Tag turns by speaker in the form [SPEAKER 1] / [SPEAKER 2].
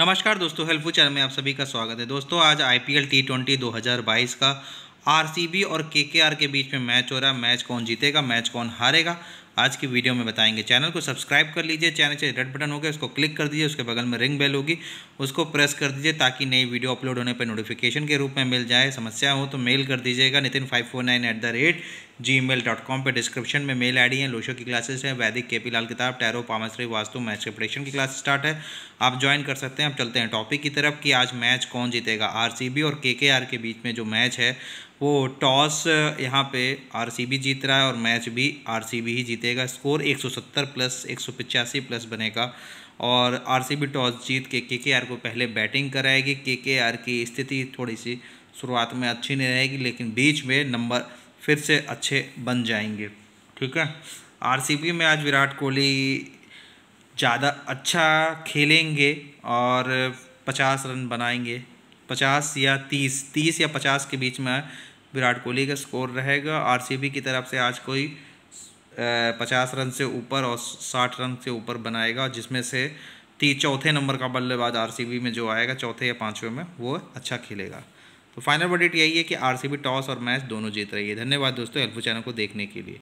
[SPEAKER 1] नमस्कार दोस्तों helpful channel में आप सभी का स्वागत है दोस्तों आज आईपीएल टी ट्वेंटी दो हज़ार बाईस का आरसीबी और केकेआर के बीच में मैच हो रहा है मैच कौन जीतेगा मैच कौन हारेगा आज की वीडियो में बताएंगे चैनल को सब्सक्राइब कर लीजिए चैनल से रेड बटन हो गया उसको क्लिक कर दीजिए उसके बगल में रिंग बेल होगी उसको प्रेस कर दीजिए ताकि नई वीडियो अपलोड होने पर नोटिफिकेशन के रूप में मिल जाए समस्या हो तो मेल कर दीजिएगा Nitin five four nine eight the rate G mail dot com पर डिस्क्रिप्शन में मेल आई डी है लोशो की क्लासेस है वैदिक K P Lal Kitab tarot palmistry vastu मैच के प्रिपरेशन की क्लास स्टार्ट है आप ज्वाइन कर सकते हैं अब चलते हैं टॉपिक की तरफ कि आज मैच कौन जीतेगा आर और के के बीच में जो मैच है वो टॉस यहाँ पे आरसीबी जीत रहा है और मैच भी आरसीबी ही जीते जीतेगा स्कोर 170 प्लस एक प्लस बनेगा और आरसीबी टॉस जीत के केकेआर को पहले बैटिंग कराएगी केकेआर की स्थिति थोड़ी सी शुरुआत में अच्छी नहीं रहेगी लेकिन बीच में नंबर फिर से अच्छे बन जाएंगे ठीक है आरसीबी में आज विराट कोहली ज़्यादा अच्छा खेलेंगे और पचास रन बनाएंगे पचास या तीस तीस या पचास के बीच में विराट कोहली का स्कोर रहेगा आरसीबी की तरफ से आज कोई पचास रन से ऊपर और साठ रन से ऊपर बनाएगा जिसमें से ती चौथे नंबर का बल्लेबाज आरसीबी में जो आएगा चौथे या पाँचवें में वो अच्छा खेलेगा तो फाइनल बडेट यही है कि आरसीबी टॉस और मैच दोनों जीत रही है धन्यवाद दोस्तों एल्फू चैनल को देखने के लिए